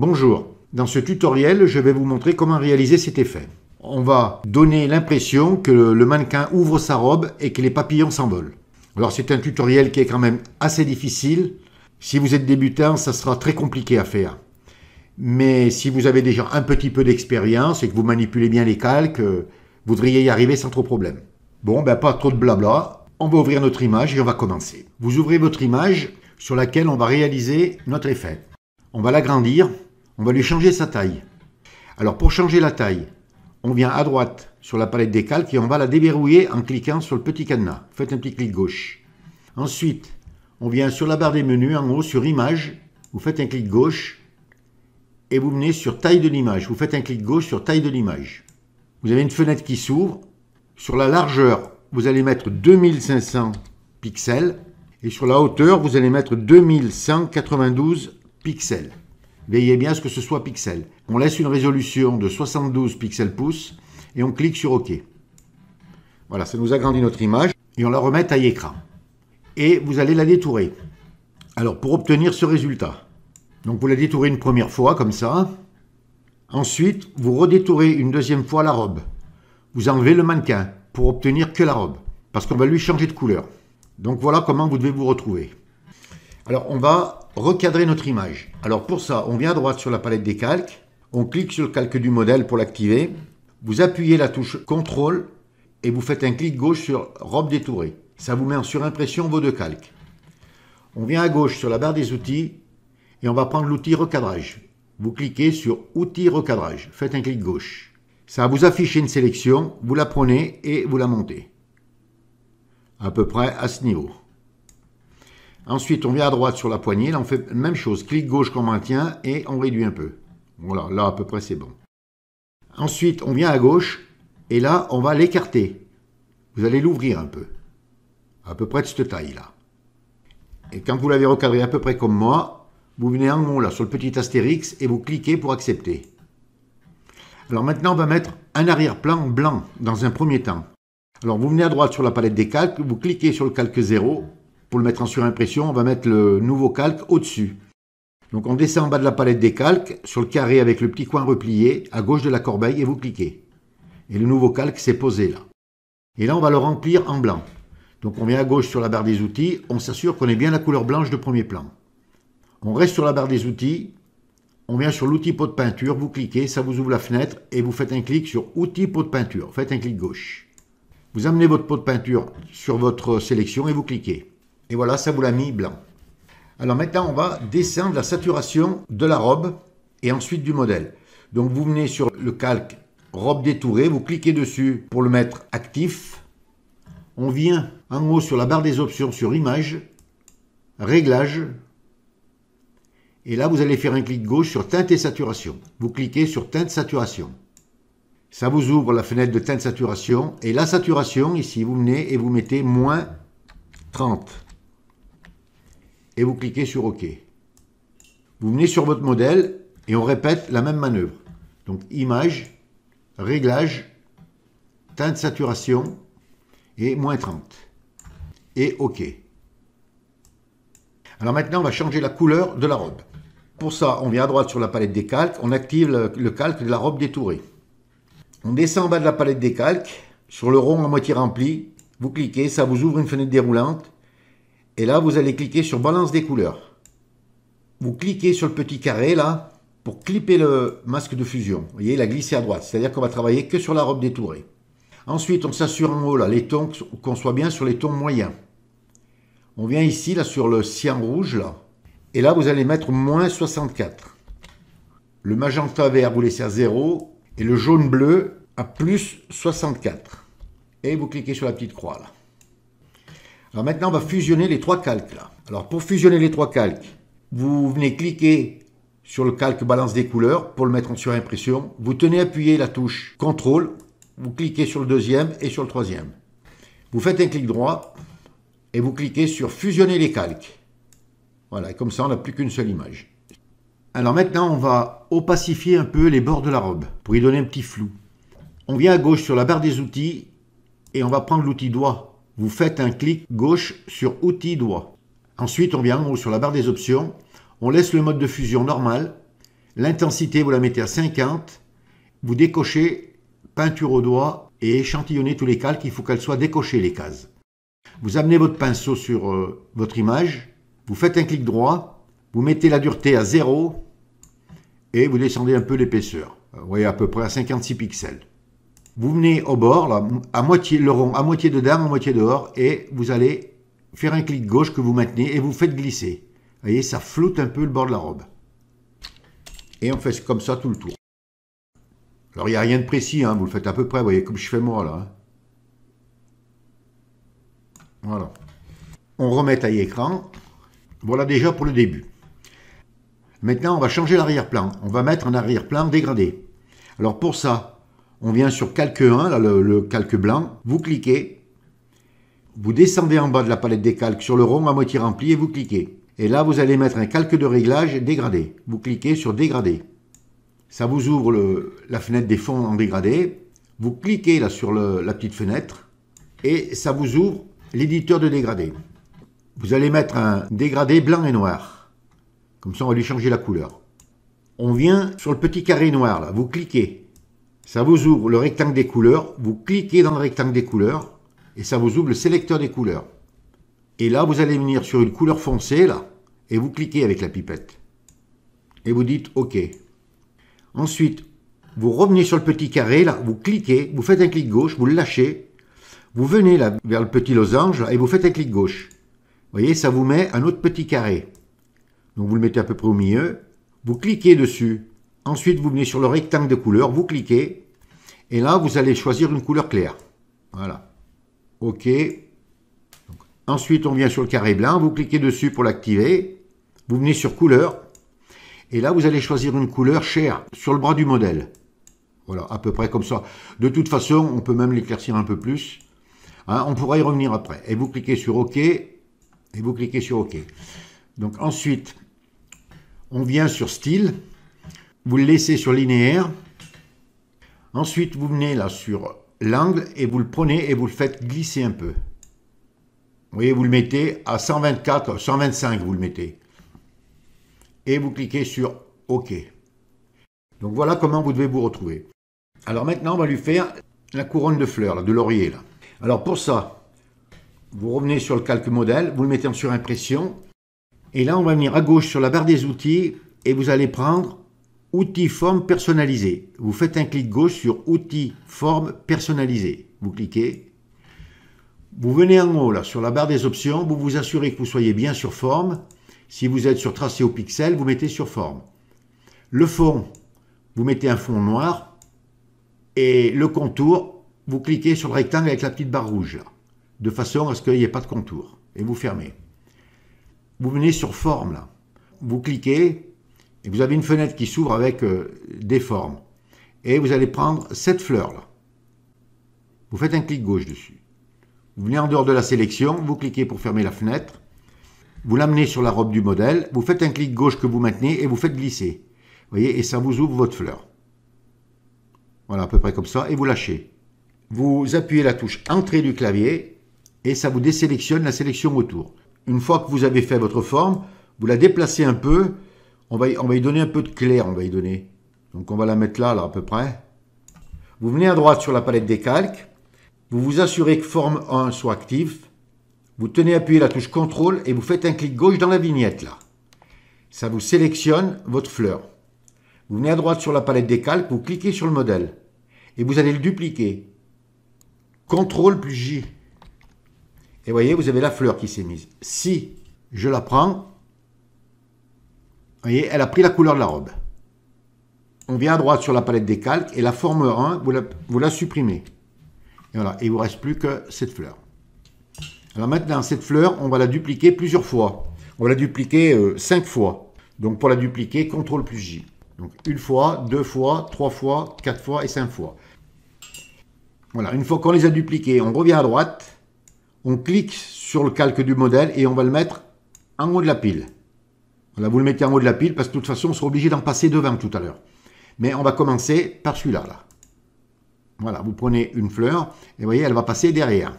Bonjour, dans ce tutoriel je vais vous montrer comment réaliser cet effet. On va donner l'impression que le mannequin ouvre sa robe et que les papillons s'envolent. Alors c'est un tutoriel qui est quand même assez difficile. Si vous êtes débutant, ça sera très compliqué à faire. Mais si vous avez déjà un petit peu d'expérience et que vous manipulez bien les calques, vous devriez y arriver sans trop de problème. Bon, ben pas trop de blabla. On va ouvrir notre image et on va commencer. Vous ouvrez votre image sur laquelle on va réaliser notre effet. On va l'agrandir on va lui changer sa taille. Alors pour changer la taille, on vient à droite sur la palette des calques et on va la déverrouiller en cliquant sur le petit cadenas. Faites un petit clic gauche. Ensuite, on vient sur la barre des menus en haut sur Image. Vous faites un clic gauche et vous venez sur Taille de l'image. Vous faites un clic gauche sur Taille de l'image. Vous avez une fenêtre qui s'ouvre. Sur la largeur, vous allez mettre 2500 pixels et sur la hauteur, vous allez mettre 2192 pixels veillez bien à ce que ce soit pixel. On laisse une résolution de 72 pixels pouces et on clique sur OK. Voilà, ça nous agrandit notre image et on la remet à écran. Et vous allez la détourer. Alors pour obtenir ce résultat, donc vous la détourez une première fois comme ça. Ensuite, vous redétourez une deuxième fois la robe. Vous enlevez le mannequin pour obtenir que la robe parce qu'on va lui changer de couleur. Donc voilà comment vous devez vous retrouver. Alors, on va recadrer notre image. Alors, pour ça, on vient à droite sur la palette des calques. On clique sur le calque du modèle pour l'activer. Vous appuyez la touche CTRL et vous faites un clic gauche sur Robe détourée. Ça vous met en surimpression vos deux calques. On vient à gauche sur la barre des outils et on va prendre l'outil recadrage. Vous cliquez sur Outils recadrage. Faites un clic gauche. Ça va vous afficher une sélection, vous la prenez et vous la montez. À peu près à ce niveau. Ensuite, on vient à droite sur la poignée. Là, on fait la même chose. Clic gauche qu'on maintient et on réduit un peu. Voilà, là à peu près c'est bon. Ensuite, on vient à gauche et là, on va l'écarter. Vous allez l'ouvrir un peu. À peu près de cette taille-là. Et quand vous l'avez recadré à peu près comme moi, vous venez en haut là sur le petit astérix et vous cliquez pour accepter. Alors maintenant, on va mettre un arrière-plan blanc dans un premier temps. Alors vous venez à droite sur la palette des calques, vous cliquez sur le calque 0 pour le mettre en surimpression, on va mettre le nouveau calque au-dessus. Donc on descend en bas de la palette des calques, sur le carré avec le petit coin replié, à gauche de la corbeille, et vous cliquez. Et le nouveau calque s'est posé là. Et là, on va le remplir en blanc. Donc on vient à gauche sur la barre des outils, on s'assure qu'on ait bien la couleur blanche de premier plan. On reste sur la barre des outils, on vient sur l'outil pot de peinture, vous cliquez, ça vous ouvre la fenêtre et vous faites un clic sur outil pot de peinture, faites un clic gauche. Vous amenez votre pot de peinture sur votre sélection et vous cliquez. Et voilà, ça vous l'a mis blanc. Alors maintenant, on va descendre la saturation de la robe et ensuite du modèle. Donc vous venez sur le calque robe détourée, vous cliquez dessus pour le mettre actif. On vient en haut sur la barre des options sur image, réglage. Et là, vous allez faire un clic gauche sur teinte et saturation. Vous cliquez sur teinte saturation. Ça vous ouvre la fenêtre de teinte saturation. Et la saturation, ici, vous venez et vous mettez moins 30 et vous cliquez sur OK. Vous venez sur votre modèle et on répète la même manœuvre. Donc image, réglage, teinte saturation et moins 30. Et OK. Alors maintenant, on va changer la couleur de la robe. Pour ça, on vient à droite sur la palette des calques, on active le, calque de la robe détourée. On descend en bas de la palette des calques, sur le rond à moitié rempli, vous cliquez, ça vous ouvre une fenêtre déroulante, et là, vous allez cliquer sur balance des couleurs. Vous cliquez sur le petit carré là pour clipper le masque de fusion. Vous voyez, il a glissé à droite. C'est-à-dire qu'on va travailler que sur la robe détourée. Ensuite, on s'assure en haut là, les tons, qu'on soit bien sur les tons moyens. On vient ici là sur le cyan rouge là. Et là, vous allez mettre moins 64. Le magenta vert, vous laissez à 0. Et le jaune bleu à plus 64. Et vous cliquez sur la petite croix là. Alors maintenant, on va fusionner les trois calques là. Alors pour fusionner les trois calques, vous venez cliquer sur le calque balance des couleurs pour le mettre en surimpression. Vous tenez appuyé la touche contrôle, vous cliquez sur le deuxième et sur le troisième. Vous faites un clic droit et vous cliquez sur fusionner les calques. Voilà, comme ça on n'a plus qu'une seule image. Alors maintenant, on va opacifier un peu les bords de la robe pour y donner un petit flou. On vient à gauche sur la barre des outils et on va prendre l'outil doigt vous faites un clic gauche sur outil doigt. Ensuite, on vient en haut sur la barre des options, on laisse le mode de fusion normal, l'intensité, vous la mettez à 50, vous décochez peinture au doigt et échantillonnez tous les calques, il faut qu'elles soient décochées les cases. Vous amenez votre pinceau sur euh, votre image, vous faites un clic droit, vous mettez la dureté à 0 et vous descendez un peu l'épaisseur. Vous voyez à peu près à 56 pixels. Vous venez au bord, à moitié, le rond, à moitié dedans, à moitié dehors, et vous allez faire un clic gauche que vous maintenez et vous faites glisser. Vous voyez, ça floute un peu le bord de la robe. Et on fait comme ça tout le tour. Alors, il n'y a rien de précis, hein, vous le faites à peu près, vous voyez, comme je fais moi, là. Hein. Voilà. On remet à écran. Voilà déjà pour le début. Maintenant, on va changer l'arrière-plan. On va mettre un arrière-plan dégradé. Alors pour ça, on vient sur calque 1, le, calque blanc, vous cliquez, vous descendez en bas de la palette des calques sur le rond à moitié rempli et vous cliquez. Et là, vous allez mettre un calque de réglage dégradé. Vous cliquez sur dégradé. Ça vous ouvre la fenêtre des fonds en dégradé. Vous cliquez là sur la petite fenêtre et ça vous ouvre l'éditeur de dégradé. Vous allez mettre un dégradé blanc et noir. Comme ça, on va lui changer la couleur. On vient sur le petit carré noir là. Vous cliquez ça vous ouvre le rectangle des couleurs, vous cliquez dans le rectangle des couleurs, et ça vous ouvre le sélecteur des couleurs. Et là, vous allez venir sur une couleur foncée, là, et vous cliquez avec la pipette. Et vous dites OK. Ensuite, vous revenez sur le petit carré, là, vous cliquez, vous faites un clic gauche, vous le lâchez, vous venez là vers le petit losange, et vous faites un clic gauche. Vous voyez, ça vous met un autre petit carré. Donc vous le mettez à peu près au milieu, vous cliquez dessus, Ensuite, vous venez sur le rectangle de couleur, vous cliquez, et là, vous allez choisir une couleur claire. Voilà. OK. ensuite, on vient sur le carré blanc, vous cliquez dessus pour l'activer, vous venez sur couleur, et là, vous allez choisir une couleur chère sur le bras du modèle. Voilà, à peu près comme ça. De toute façon, on peut même l'éclaircir un peu plus. Hein, on pourra y revenir après. Et vous cliquez sur OK, et vous cliquez sur OK. Donc ensuite, on vient sur Style, vous le laissez sur linéaire. Ensuite, vous venez là sur l'angle et vous le prenez et vous le faites glisser un peu. Vous voyez, vous le mettez à 124, 125, vous le mettez. Et vous cliquez sur OK. Donc voilà comment vous devez vous retrouver. Alors maintenant, on va lui faire la couronne de fleurs, de laurier. Là. Alors pour ça, vous revenez sur le calque modèle, vous le mettez en surimpression. Et là, on va venir à gauche sur la barre des outils et vous allez prendre Outils forme personnalisé. Vous faites un clic gauche sur Outils forme personnalisé. Vous cliquez. Vous venez en haut, là, sur la barre des options. Vous vous assurez que vous soyez bien sur forme. Si vous êtes sur tracé au pixel, vous mettez sur forme. Le fond, vous mettez un fond noir. Et le contour, vous cliquez sur le rectangle avec la petite barre rouge, là, de façon à ce qu'il n'y ait pas de contour. Et vous fermez. Vous venez sur forme, là. Vous cliquez et vous avez une fenêtre qui s'ouvre avec euh, des formes. Et vous allez prendre cette fleur-là. Vous faites un clic gauche dessus. Vous venez en dehors de la sélection, vous cliquez pour fermer la fenêtre. Vous l'amenez sur la robe du modèle, vous faites un clic gauche que vous maintenez et vous faites glisser. Vous voyez, et ça vous ouvre votre fleur. Voilà, à peu près comme ça, et vous lâchez. Vous appuyez la touche Entrée du clavier, et ça vous désélectionne la sélection autour. Une fois que vous avez fait votre forme, vous la déplacez un peu, on va, y, donner un peu de clair, on va y donner. Donc on va la mettre là, là, à peu près. Vous venez à droite sur la palette des calques. Vous vous assurez que forme 1 soit active. Vous tenez appuyé la touche CTRL et vous faites un clic gauche dans la vignette, là. Ça vous sélectionne votre fleur. Vous venez à droite sur la palette des calques, vous cliquez sur le modèle. Et vous allez le dupliquer. CTRL plus J. Et voyez, vous avez la fleur qui s'est mise. Si je la prends, vous voyez, elle a pris la couleur de la robe. On vient à droite sur la palette des calques et la forme 1, vous la, supprimez. Et voilà, il ne vous reste plus que cette fleur. Alors maintenant, cette fleur, on va la dupliquer plusieurs fois. On va la dupliquer euh, cinq 5 fois. Donc pour la dupliquer, CTRL plus J. Donc une fois, deux fois, trois fois, quatre fois et cinq fois. Voilà, une fois qu'on les a dupliqués, on revient à droite, on clique sur le calque du modèle et on va le mettre en haut de la pile vous le mettez en haut de la pile parce que de toute façon, on sera obligé d'en passer devant tout à l'heure. Mais on va commencer par celui-là. Là. Voilà, vous prenez une fleur et vous voyez, elle va passer derrière.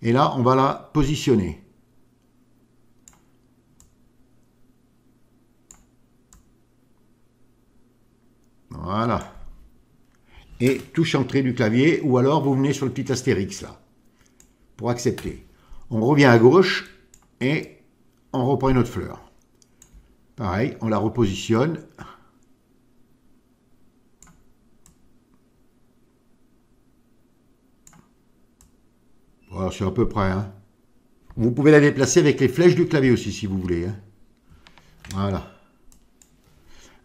Et là, on va la positionner. Voilà. Et touche entrée du clavier ou alors vous venez sur le petit astérix là pour accepter. On revient à gauche et on reprend une autre fleur. Pareil, on la repositionne. Voilà, c'est à peu près. Hein. Vous pouvez la déplacer avec les flèches du clavier aussi, si vous voulez. Hein. Voilà.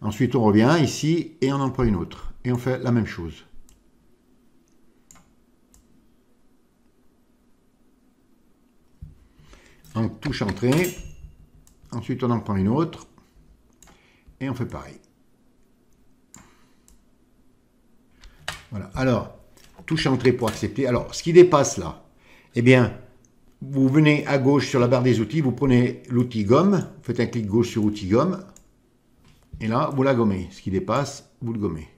Ensuite, on revient ici et on en prend une autre. Et on fait la même chose. On touche entrée. Ensuite, on en prend une autre et on fait pareil. Voilà. Alors, touche entrée pour accepter. Alors, ce qui dépasse là, eh bien, vous venez à gauche sur la barre des outils, vous prenez l'outil gomme, faites un clic gauche sur outil gomme, et là, vous la gommez. Ce qui dépasse, vous le gommez.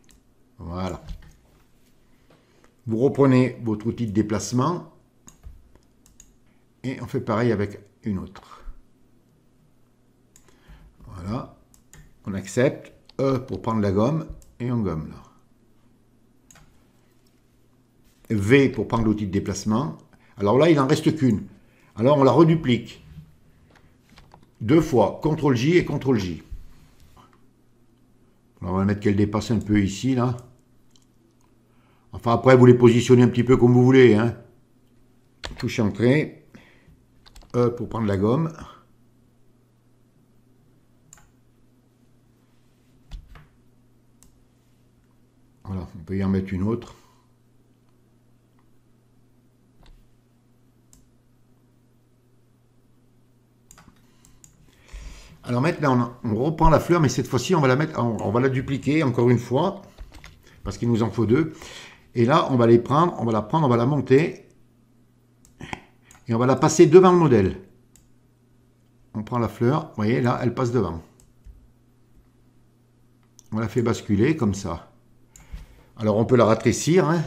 Voilà. Vous reprenez votre outil de déplacement, et on fait pareil avec une autre. Voilà. On accepte. E pour prendre la gomme. Et on gomme là. V pour prendre l'outil de déplacement. Alors là, il n'en reste qu'une. Alors on la reduplique. Deux fois. CTRL-J et CTRL-J. On va mettre qu'elle dépasse un peu ici, là. Enfin, après, vous les positionnez un petit peu comme vous voulez. Hein. Touche entrée. E pour prendre la gomme. On peut y en mettre une autre. Alors maintenant, on, reprend la fleur, mais cette fois-ci, on, va la mettre, on, va la dupliquer encore une fois, parce qu'il nous en faut deux. Et là, on va les prendre, on va la prendre, on va la monter, et on va la passer devant le modèle. On prend la fleur, vous voyez, là, elle passe devant. On la fait basculer comme ça. Alors on peut la rétrécir. Hein.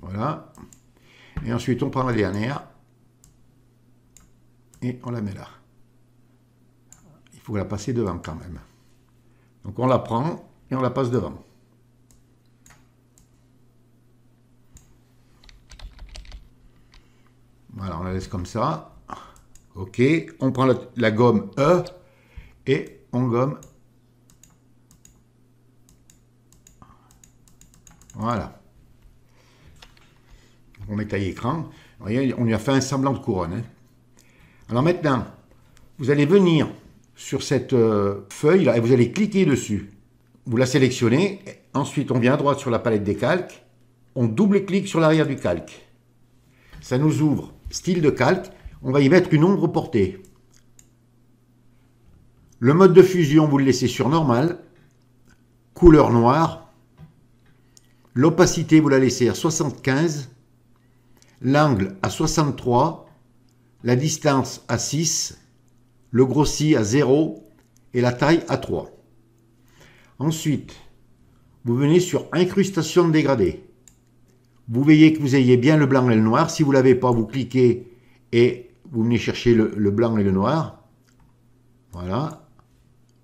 Voilà. Et ensuite on prend la dernière. Et on la met là. Il faut la passer devant quand même. Donc on la prend et on la passe devant. Voilà, on la laisse comme ça. OK, on prend la gomme E et on gomme. Voilà. On met taille écran. on lui a fait un semblant de couronne. Hein. Alors maintenant, vous allez venir sur cette euh, feuille là et vous allez cliquer dessus. Vous la sélectionnez. Ensuite, on vient à droite sur la palette des calques. On double-clique sur l'arrière du calque. Ça nous ouvre style de calque. On va y mettre une ombre portée. Le mode de fusion, vous le laissez sur normal. Couleur noire. L'opacité, vous la laissez à 75. L'angle à 63. La distance à 6. Le grossi à 0. Et la taille à 3. Ensuite, vous venez sur incrustation dégradée. Vous veillez que vous ayez bien le blanc et le noir. Si vous ne l'avez pas, vous cliquez et vous venez chercher le, le blanc et le noir. Voilà,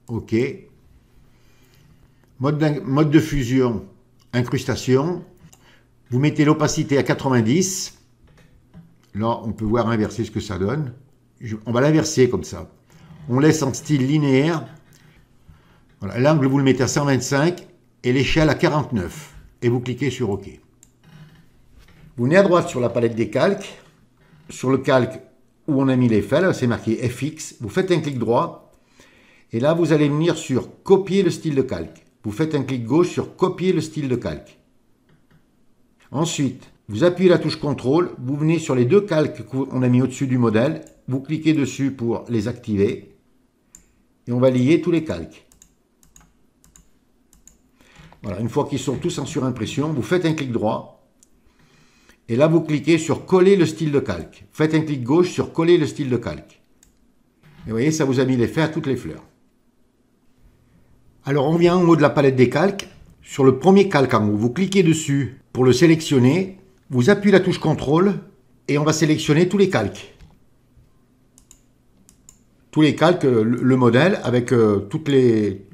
OK. Mode, de fusion, incrustation. Vous mettez l'opacité à 90. Là, on peut voir inverser ce que ça donne. on va l'inverser comme ça. On laisse en style linéaire. L'angle, vous le mettez à 125 et l'échelle à 49. Et vous cliquez sur OK. Vous venez à droite sur la palette des calques. Sur le calque où on a mis les là c'est marqué FX. Vous faites un clic droit et là, vous allez venir sur copier le style de calque. Vous faites un clic gauche sur copier le style de calque. Ensuite, vous appuyez la touche Ctrl, vous venez sur les deux calques qu'on a mis au-dessus du modèle, vous cliquez dessus pour les activer et on va lier tous les calques. Voilà, une fois qu'ils sont tous en surimpression, vous faites un clic droit et là vous cliquez sur coller le style de calque. Faites un clic gauche sur coller le style de calque. Et vous voyez, ça vous a mis l'effet à toutes les fleurs. Alors on vient en haut de la palette des calques. Sur le premier calque en haut, vous cliquez dessus pour le sélectionner. Vous appuyez la touche contrôle et on va sélectionner tous les calques. Tous les calques, euh, le modèle avec euh, les,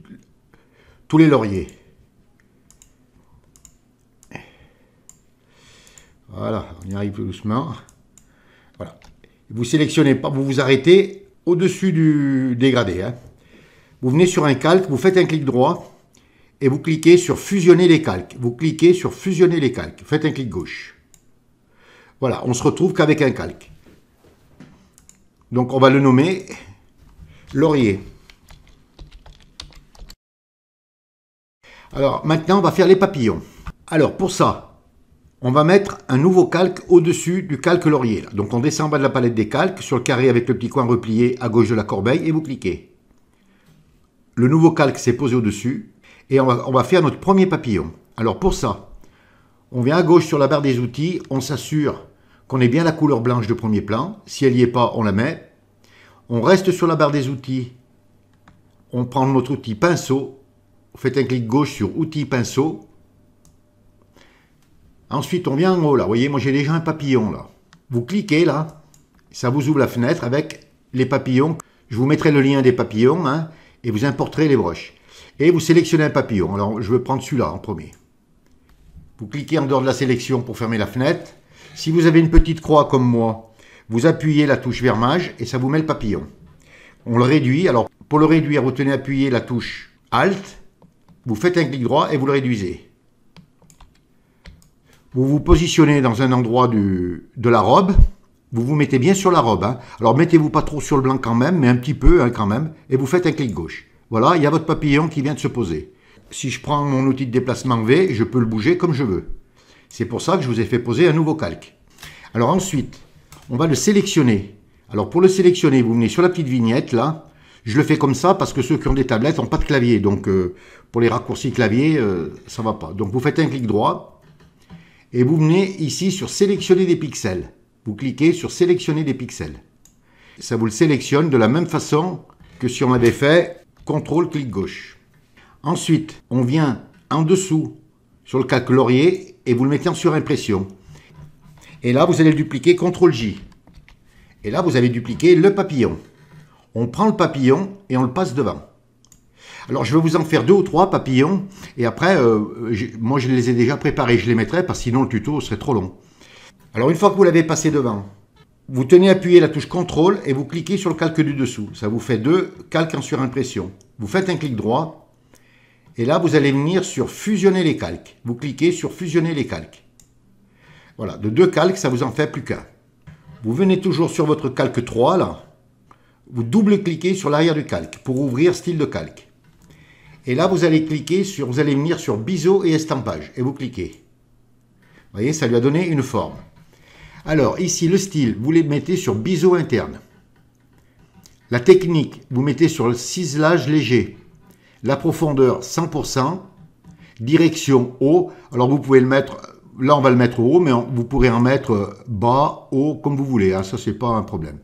tous les lauriers. Voilà, on y arrive doucement. Voilà. Vous sélectionnez, vous vous arrêtez au-dessus du dégradé. Hein. Vous venez sur un calque, vous faites un clic droit et vous cliquez sur fusionner les calques. Vous cliquez sur fusionner les calques. faites un clic gauche. Voilà, on se retrouve qu'avec un calque. Donc on va le nommer laurier. Alors maintenant, on va faire les papillons. Alors pour ça, on va mettre un nouveau calque au-dessus du calque laurier. Donc on descend en bas de la palette des calques, sur le carré avec le petit coin replié à gauche de la corbeille, et vous cliquez le nouveau calque s'est posé au-dessus et on va, faire notre premier papillon. Alors pour ça, on vient à gauche sur la barre des outils, on s'assure qu'on ait bien la couleur blanche de premier plan. Si elle n'y est pas, on la met. On reste sur la barre des outils, on prend notre outil pinceau, vous faites un clic gauche sur outil pinceau. Ensuite, on vient en haut là, vous voyez, moi j'ai déjà un papillon là. Vous cliquez là, ça vous ouvre la fenêtre avec les papillons. Je vous mettrai le lien des papillons. Hein et vous importerez les broches. Et vous sélectionnez un papillon. Alors, je vais prendre celui-là en premier. Vous cliquez en dehors de la sélection pour fermer la fenêtre. Si vous avez une petite croix comme moi, vous appuyez la touche vermage et ça vous met le papillon. On le réduit. Alors, pour le réduire, vous tenez appuyé la touche Alt. Vous faites un clic droit et vous le réduisez. Vous vous positionnez dans un endroit de la robe. Vous vous mettez bien sur la robe. Hein. Alors mettez-vous pas trop sur le blanc quand même, mais un petit peu hein, quand même. Et vous faites un clic gauche. Voilà, il y a votre papillon qui vient de se poser. Si je prends mon outil de déplacement V, je peux le bouger comme je veux. C'est pour ça que je vous ai fait poser un nouveau calque. Alors ensuite, on va le sélectionner. Alors pour le sélectionner, vous venez sur la petite vignette là. Je le fais comme ça parce que ceux qui ont des tablettes n'ont pas de clavier. Donc euh, pour les raccourcis clavier, ça euh, ça va pas. Donc vous faites un clic droit et vous venez ici sur sélectionner des pixels vous cliquez sur sélectionner des pixels. Ça vous le sélectionne de la même façon que si on avait fait ctrl clic gauche. Ensuite, on vient en dessous sur le calque Laurier et vous le mettez en surimpression. Et là, vous allez dupliquer CTRL J. Et là, vous allez dupliquer le papillon. On prend le papillon et on le passe devant. Alors, je vais vous en faire deux ou trois papillons. Et après, euh, moi, je les ai déjà préparés. Je les mettrai parce que sinon, le tuto serait trop long. Alors une fois que vous l'avez passé devant, vous tenez appuyé la touche CTRL et vous cliquez sur le calque du dessous. Ça vous fait deux calques en surimpression. Vous faites un clic droit et là vous allez venir sur fusionner les calques. Vous cliquez sur fusionner les calques. Voilà, de deux calques, ça vous en fait plus qu'un. Vous venez toujours sur votre calque 3 là. Vous double-cliquez sur l'arrière du calque pour ouvrir style de calque. Et là, vous allez cliquer sur, vous allez venir sur biseau et estampage et vous cliquez. Vous voyez, ça lui a donné une forme. Alors ici, le style, vous les mettez sur biseau interne. La technique, vous mettez sur le ciselage léger. La profondeur, 100%. Direction haut. Alors vous pouvez le mettre, là on va le mettre haut, mais vous pourrez en mettre bas, haut, comme vous voulez. Hein, ça, n'est pas un problème.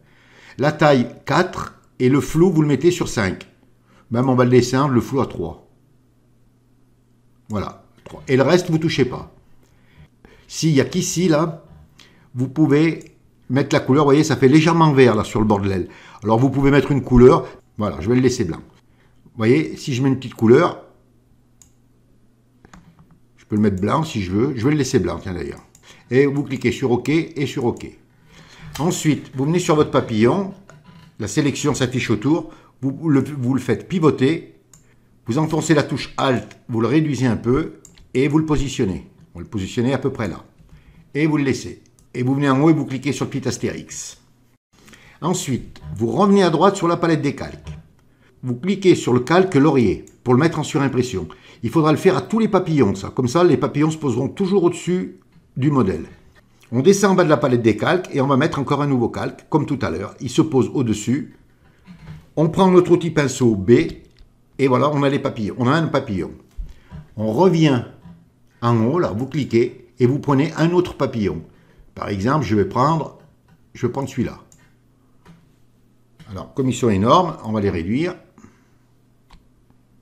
La taille, 4. Et le flou, vous le mettez sur 5. Même on va le descendre, le flou à 3. Voilà. Et le reste, vous touchez pas. S'il n'y a qu'ici, là, vous pouvez mettre la couleur, vous voyez, ça fait légèrement vert là sur le bord de l'aile. Alors vous pouvez mettre une couleur, voilà, je vais le laisser blanc. Vous voyez, si je mets une petite couleur, je peux le mettre blanc si je veux, je vais le laisser blanc, tiens d'ailleurs. Et vous cliquez sur OK et sur OK. Ensuite, vous venez sur votre papillon, la sélection s'affiche autour, vous le, vous le faites pivoter, vous enfoncez la touche Alt, vous le réduisez un peu et vous le positionnez. Vous le positionnez à peu près là. Et vous le laissez et vous venez en haut et vous cliquez sur le petit astérix. Ensuite, vous revenez à droite sur la palette des calques. Vous cliquez sur le calque laurier pour le mettre en surimpression. Il faudra le faire à tous les papillons, ça. Comme ça, les papillons se poseront toujours au-dessus du modèle. On descend en bas de la palette des calques et on va mettre encore un nouveau calque, comme tout à l'heure. Il se pose au-dessus. On prend notre outil pinceau B et voilà, on a les papillons. On a un papillon. On revient en haut, là, vous cliquez et vous prenez un autre papillon. Par exemple, je vais prendre, je prendre celui-là. Alors, commission énorme, on va les réduire.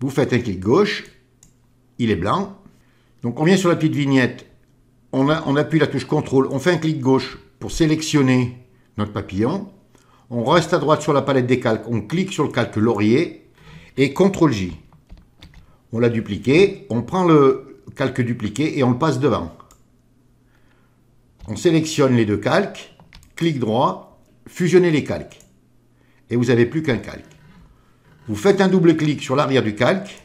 Vous faites un clic gauche, il est blanc. Donc on vient sur la petite vignette, on, on appuie la touche contrôle, on fait un clic gauche pour sélectionner notre papillon. On reste à droite sur la palette des calques, on clique sur le calque laurier et CTRL J. On l'a dupliqué, on prend le calque dupliqué et on le passe devant on sélectionne les deux calques, clic droit, fusionner les calques. Et vous n'avez plus qu'un calque. Vous faites un double clic sur l'arrière du calque,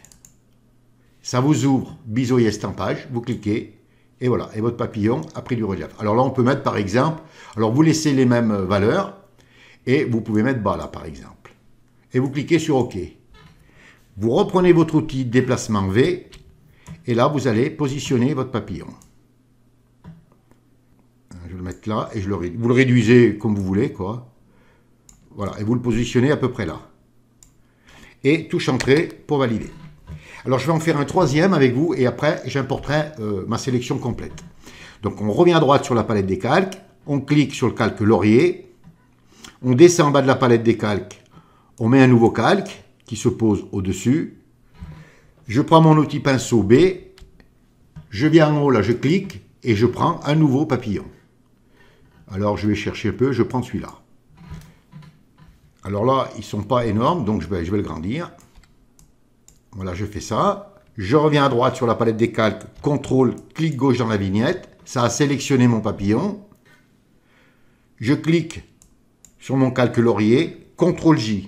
ça vous ouvre Biseau et Estampage, vous cliquez, et voilà, et votre papillon a pris du relief. Alors là, on peut mettre par exemple, alors vous laissez les mêmes euh, valeurs, et vous pouvez mettre bas là par exemple. Et vous cliquez sur OK. Vous reprenez votre outil déplacement V, et là vous allez positionner votre papillon mettre là et je Vous le réduisez comme vous voulez, quoi. Voilà, et vous le positionnez à peu près là. Et touche entrée pour valider. Alors je vais en faire un troisième avec vous et après j'importerai euh, ma sélection complète. Donc on revient à droite sur la palette des calques, on clique sur le calque laurier, on descend en bas de la palette des calques, on met un nouveau calque qui se pose au-dessus. Je prends mon outil pinceau B, je viens en haut là, je clique et je prends un nouveau papillon. Alors je vais chercher un peu, je prends celui-là. Alors là, ils ne sont pas énormes, donc je vais, le grandir. Voilà, je fais ça. Je reviens à droite sur la palette des calques. contrôle, clic gauche dans la vignette. Ça a sélectionné mon papillon. Je clique sur mon calque laurier. CTRL J.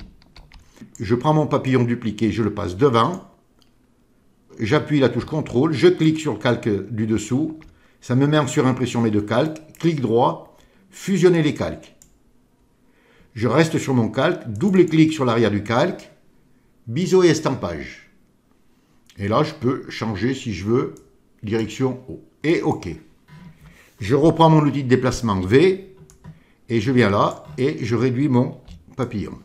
Je prends mon papillon dupliqué, je le passe devant. J'appuie la touche CTRL. Je clique sur le calque du dessous. Ça me met en surimpression mes deux calques. Clic droit fusionner les calques. Je reste sur mon calque, double-clic sur l'arrière du calque, biseau et estampage. Et là, je peux changer, si je veux, direction haut. Et OK. Je reprends mon outil de déplacement V, et je viens là, et je réduis mon papillon.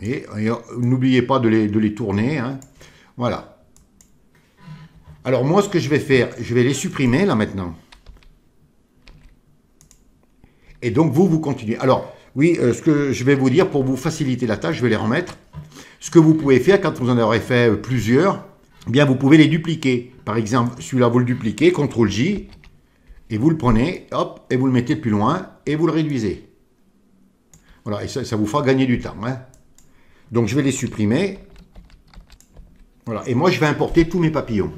Et, euh, n'oubliez pas de les, tourner. Hein. Voilà. Alors moi, ce que je vais faire, je vais les supprimer là maintenant. Et donc vous, vous continuez. Alors, oui, euh, ce que je vais vous dire pour vous faciliter la tâche, je vais les remettre. Ce que vous pouvez faire quand vous en aurez fait euh, plusieurs, eh bien vous pouvez les dupliquer. Par exemple, celui-là, vous le dupliquez, CTRL J, et vous le prenez, hop, et vous le mettez plus loin, et vous le réduisez. Voilà, et ça, vous fera gagner du temps. Hein. Donc je vais les supprimer. Voilà, et moi je vais importer tous mes papillons.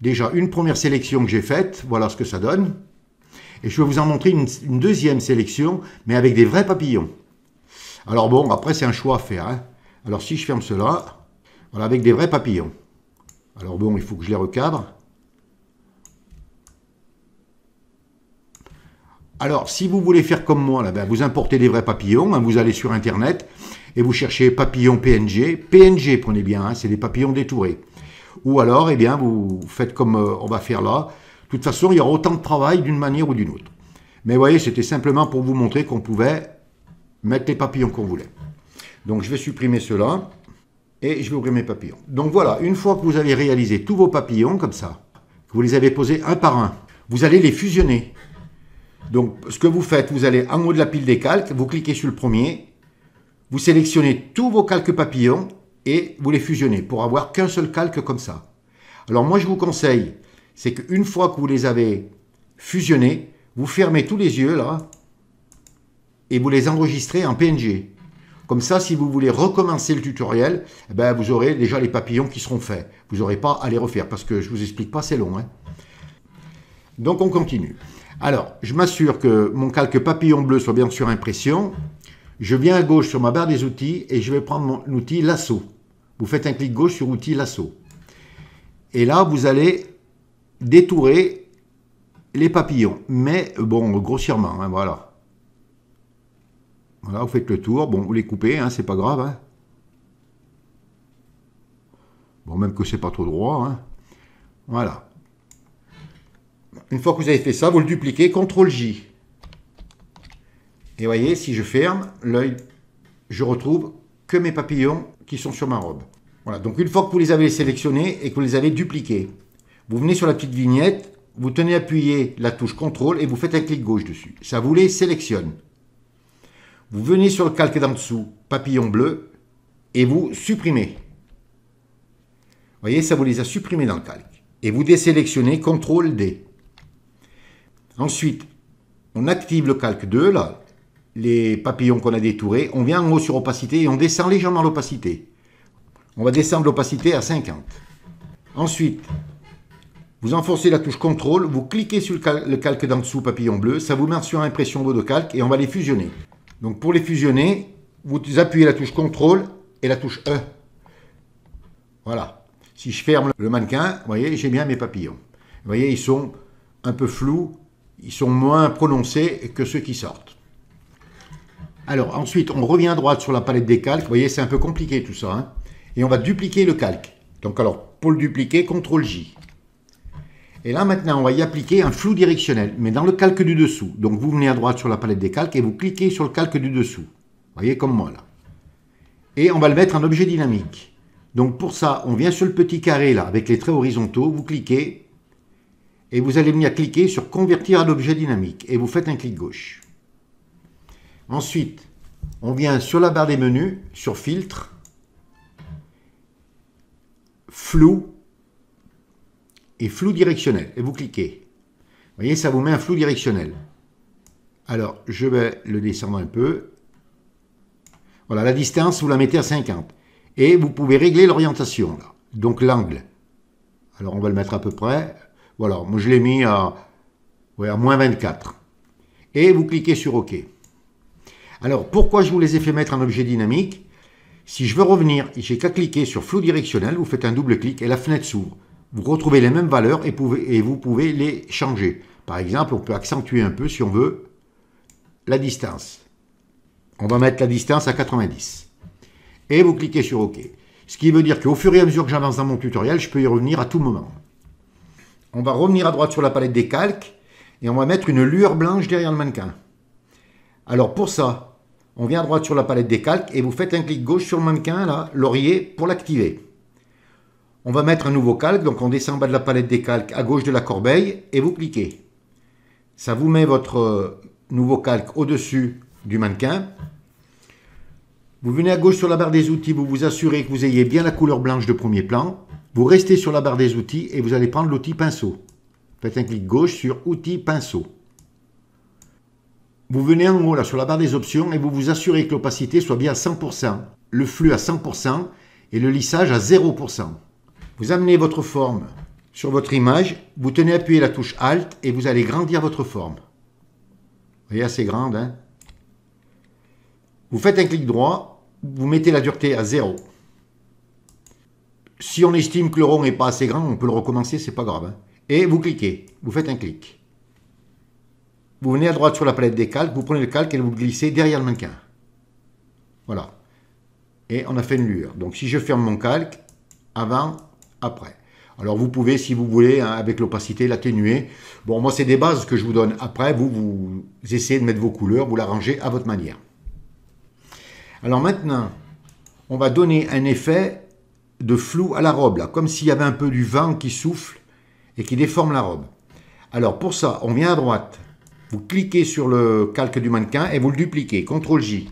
Déjà, une première sélection que j'ai faite, voilà ce que ça donne. Et je vais vous en montrer une, deuxième sélection, mais avec des vrais papillons. Alors bon, après c'est un choix à faire. Hein. Alors si je ferme cela, voilà, avec des vrais papillons. Alors bon, il faut que je les recadre. Alors, si vous voulez faire comme moi, là, ben, vous importez des vrais papillons, hein, vous allez sur Internet et vous cherchez papillon PNG. PNG, prenez bien, hein, c'est des papillons détourés. Ou alors, eh bien, vous faites comme euh, on va faire là, de toute façon, il y aura autant de travail d'une manière ou d'une autre. Mais vous voyez, c'était simplement pour vous montrer qu'on pouvait mettre les papillons qu'on voulait. Donc je vais supprimer cela et je vais ouvrir mes papillons. Donc voilà, une fois que vous avez réalisé tous vos papillons comme ça, que vous les avez posés un par un, vous allez les fusionner. Donc ce que vous faites, vous allez en haut de la pile des calques, vous cliquez sur le premier, vous sélectionnez tous vos calques papillons et vous les fusionnez pour avoir qu'un seul calque comme ça. Alors moi je vous conseille, c'est qu'une fois que vous les avez fusionnés, vous fermez tous les yeux là et vous les enregistrez en PNG. Comme ça, si vous voulez recommencer le tutoriel, eh ben, vous aurez déjà les papillons qui seront faits. Vous n'aurez pas à les refaire parce que je ne vous explique pas, c'est long. Hein. Donc on continue. Alors, je m'assure que mon calque papillon bleu soit bien sur impression. Je viens à gauche sur ma barre des outils et je vais prendre mon outil lasso. Vous faites un clic gauche sur outil lasso. Et là, vous allez détourer les papillons. Mais bon, grossièrement, hein, voilà. Voilà, vous faites le tour. Bon, vous les coupez, hein, c'est pas grave. Hein. Bon, même que c'est pas trop droit. Hein. Voilà. Une fois que vous avez fait ça, vous le dupliquez, CTRL-J. Et voyez, si je ferme l'œil, je retrouve que mes papillons qui sont sur ma robe. Voilà, donc une fois que vous les avez sélectionnés et que vous les avez dupliqués, vous venez sur la petite vignette, vous tenez appuyé la touche contrôle et vous faites un clic gauche dessus. Ça vous les sélectionne. Vous venez sur le calque d'en dessous, papillon bleu, et vous supprimez. Vous voyez, ça vous les a supprimés dans le calque. Et vous désélectionnez CTRL D. Ensuite, on active le calque 2, là, les papillons qu'on a détourés. On vient en haut sur opacité et on descend légèrement l'opacité. On va descendre l'opacité à 50. Ensuite, vous enfoncez la touche Ctrl, vous cliquez sur le, calque d'en dessous papillon bleu, ça vous met sur impression d'eau de calque et on va les fusionner. Donc pour les fusionner, vous appuyez la touche Ctrl et la touche E. Voilà. Si je ferme le mannequin, vous voyez, j'ai bien mes papillons. Vous voyez, ils sont un peu flous, ils sont moins prononcés que ceux qui sortent. Alors ensuite, on revient à droite sur la palette des calques. Vous voyez, c'est un peu compliqué tout ça. Hein. et on va dupliquer le calque. Donc alors, pour le dupliquer, CTRL-J. Et là, maintenant, on va y appliquer un flou directionnel, mais dans le calque du dessous. Donc, vous venez à droite sur la palette des calques et vous cliquez sur le calque du dessous. Vous Voyez, comme moi, là. Et on va le mettre en objet dynamique. Donc, pour ça, on vient sur le petit carré, là, avec les traits horizontaux. Vous cliquez et vous allez venir cliquer sur « Convertir à l'objet dynamique » et vous faites un clic gauche. Ensuite, on vient sur la barre des menus, sur « Filtre »,« Flou » et flou directionnel. Et vous cliquez. Vous voyez, ça vous met un flou directionnel. Alors, je vais le descendre un peu. Voilà, la distance, vous la mettez à 50. Et vous pouvez régler l'orientation, Donc, l'angle. Alors, on va le mettre à peu près. Voilà, moi, je l'ai mis à, à moins 24. Et vous cliquez sur OK. Alors, pourquoi je vous les ai fait mettre en objet dynamique Si je veux revenir, j'ai qu'à cliquer sur flou directionnel, vous faites un double clic et la fenêtre s'ouvre vous retrouvez les mêmes valeurs et, vous pouvez les changer. Par exemple, on peut accentuer un peu si on veut la distance. On va mettre la distance à 90. Et vous cliquez sur OK. Ce qui veut dire qu'au fur et à mesure que j'avance dans mon tutoriel, je peux y revenir à tout moment. On va revenir à droite sur la palette des calques et on va mettre une lueur blanche derrière le mannequin. Alors pour ça, on vient à droite sur la palette des calques et vous faites un clic gauche sur le mannequin, là, laurier, pour l'activer. On va mettre un nouveau calque, donc on descend en bas de la palette des calques à gauche de la corbeille et vous cliquez. Ça vous met votre euh, nouveau calque au-dessus du mannequin. Vous venez à gauche sur la barre des outils, vous vous assurez que vous ayez bien la couleur blanche de premier plan. Vous restez sur la barre des outils et vous allez prendre l'outil pinceau. Faites un clic gauche sur outils pinceau. Vous venez en haut là sur la barre des options et vous vous assurez que l'opacité soit bien à 100%, le flux à 100% et le lissage à 0%. Vous amenez votre forme sur votre image, vous tenez appuyer la touche Alt et vous allez grandir votre forme. Vous voyez, assez grande. Hein. vous faites un clic droit, vous mettez la dureté à 0. Si on estime que le rond n'est pas assez grand, on peut le recommencer, c'est pas grave. Hein. et vous cliquez, vous faites un clic. Vous venez à droite sur la palette des calques, vous prenez le calque et vous le glissez derrière le mannequin. Voilà. Et on a fait une lueur. Donc si je ferme mon calque, avant, après. Alors vous pouvez, si vous voulez, hein, avec l'opacité, l'atténuer. Bon, moi, c'est des bases que je vous donne. Après, vous, vous essayez de mettre vos couleurs, vous l'arrangez à votre manière. Alors maintenant, on va donner un effet de flou à la robe, comme s'il y avait un peu du vent qui souffle et qui déforme la robe. Alors pour ça, on vient à droite, vous cliquez sur le calque du mannequin et vous le dupliquez, CTRL-J.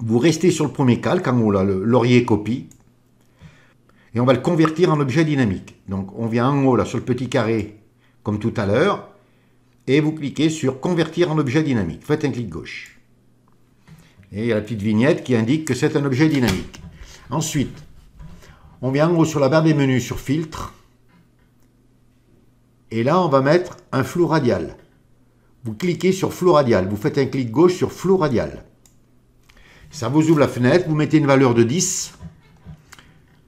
Vous restez sur le premier calque, comme on là, le laurier copie, et on va le convertir en objet dynamique. Donc on vient en haut là sur le petit carré comme tout à l'heure et vous cliquez sur convertir en objet dynamique. Faites un clic gauche. Et il y a la petite vignette qui indique que c'est un objet dynamique. Ensuite, on vient en haut sur la barre des menus sur filtre et là on va mettre un flou radial. Vous cliquez sur flou radial, vous faites un clic gauche sur flou radial. Ça vous ouvre la fenêtre, vous mettez une valeur de 10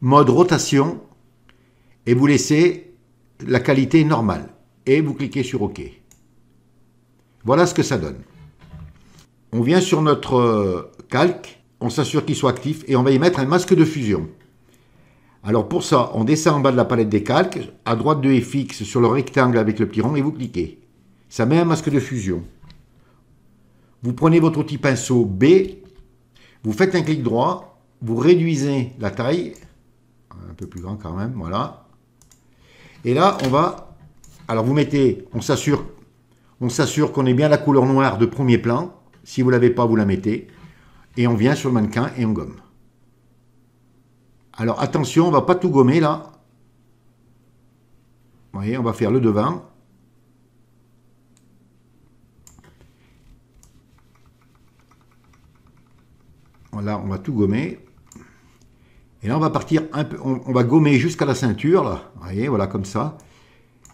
mode rotation, et vous laissez la qualité normale. Et vous cliquez sur OK. Voilà ce que ça donne. On vient sur notre euh, calque, on s'assure qu'il soit actif et on va y mettre un masque de fusion. Alors pour ça, on descend en bas de la palette des calques, à droite de FX sur le rectangle avec le petit rond et vous cliquez. Ça met un masque de fusion. Vous prenez votre outil pinceau B, vous faites un clic droit, vous réduisez la taille un peu plus grand quand même, voilà. Et là, on va... Alors vous mettez, on s'assure on s'assure qu'on ait bien la couleur noire de premier plan. Si vous ne l'avez pas, vous la mettez. Et on vient sur le mannequin et on gomme. Alors attention, on ne va pas tout gommer là. Vous voyez, on va faire le devant. Voilà, on va tout gommer. Et là, on va partir un peu, on, va gommer jusqu'à la ceinture, là. Vous voyez, voilà, comme ça.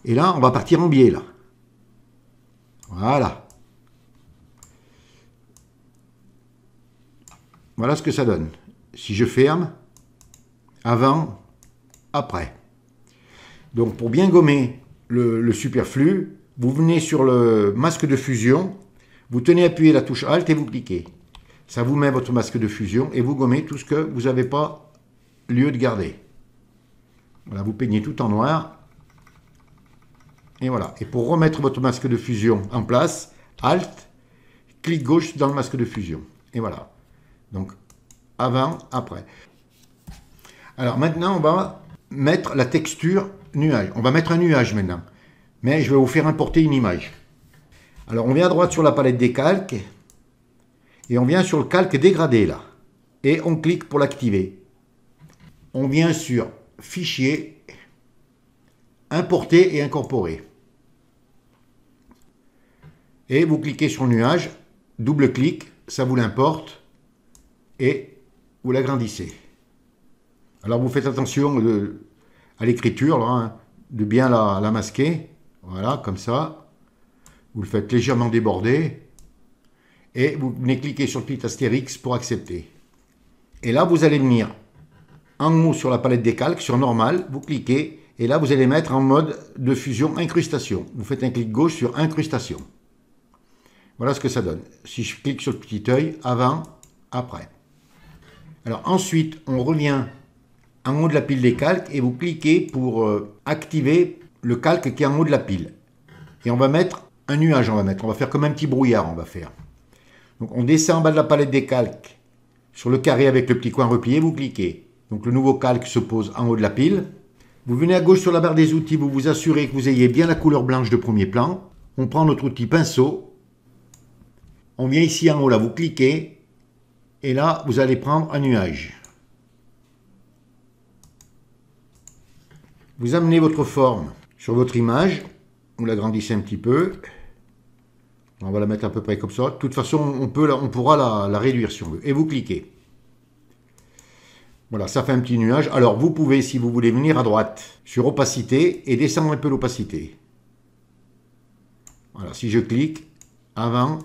Et là, on va partir en biais, là. Voilà. Voilà ce que ça donne. Si je ferme, avant, après. Donc, pour bien gommer le, le superflu, vous venez sur le masque de fusion, vous tenez appuyé la touche Alt et vous cliquez. Ça vous met votre masque de fusion et vous gommez tout ce que vous n'avez pas lieu de garder. Voilà, vous peignez tout en noir. Et voilà. Et pour remettre votre masque de fusion en place, Alt, clic gauche dans le masque de fusion. Et voilà. Donc, avant, après. Alors maintenant, on va mettre la texture nuage. On va mettre un nuage maintenant. Mais je vais vous faire importer une image. Alors, on vient à droite sur la palette des calques. Et on vient sur le calque dégradé, là. Et on clique pour l'activer on vient sur Fichier, Importer et Incorporer. Et vous cliquez sur Nuage, double-clic, ça vous l'importe et vous l'agrandissez. Alors vous faites attention à l'écriture, hein, de bien la, la masquer. Voilà, comme ça. Vous le faites légèrement déborder et vous venez cliquer sur le petit astérix pour accepter. Et là, vous allez venir en haut sur la palette des calques, sur normal, vous cliquez et là vous allez mettre en mode de fusion incrustation. Vous faites un clic gauche sur incrustation. Voilà ce que ça donne. Si je clique sur le petit œil, avant, après. Alors ensuite, on revient en haut de la pile des calques et vous cliquez pour euh, activer le calque qui est en haut de la pile. Et on va mettre un nuage, on va mettre, on va faire comme un petit brouillard, on va faire. Donc on descend en bas de la palette des calques sur le carré avec le petit coin replié, vous cliquez donc le nouveau calque se pose en haut de la pile. Vous venez à gauche sur la barre des outils, vous vous assurez que vous ayez bien la couleur blanche de premier plan. On prend notre outil pinceau. On vient ici en haut, là, vous cliquez. Et là, vous allez prendre un nuage. Vous amenez votre forme sur votre image. Vous l'agrandissez un petit peu. On va la mettre à peu près comme ça. De toute façon, on, peut on pourra la, la réduire si on veut. Et vous cliquez. Voilà, ça fait un petit nuage. Alors vous pouvez, si vous voulez, venir à droite sur opacité et descendre un peu l'opacité. Voilà, si je clique, avant,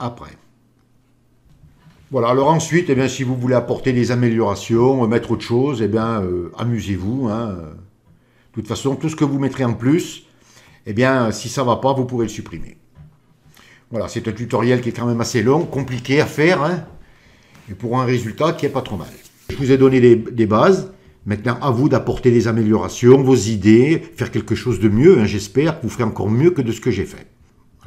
après. Voilà, alors ensuite, eh bien, si vous voulez apporter des améliorations, euh, mettre autre chose, eh bien, euh, amusez-vous. Hein. De toute façon, tout ce que vous mettrez en plus, eh bien, si ça ne va pas, vous pourrez le supprimer. Voilà, c'est un tutoriel qui est quand même assez long, compliqué à faire, hein, et pour un résultat qui est pas trop mal. Je vous ai donné des bases. Maintenant, à vous d'apporter des améliorations, vos idées, faire quelque chose de mieux. Hein, j'espère que vous ferez encore mieux que de ce que j'ai fait.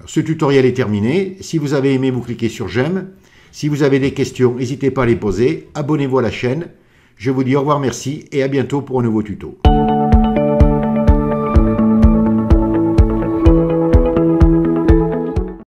ce tutoriel est terminé. Si vous avez aimé, vous cliquez sur j'aime. Si vous avez des questions, n'hésitez pas à les poser. Abonnez-vous à la chaîne. Je vous dis au revoir, merci et à bientôt pour un nouveau tuto.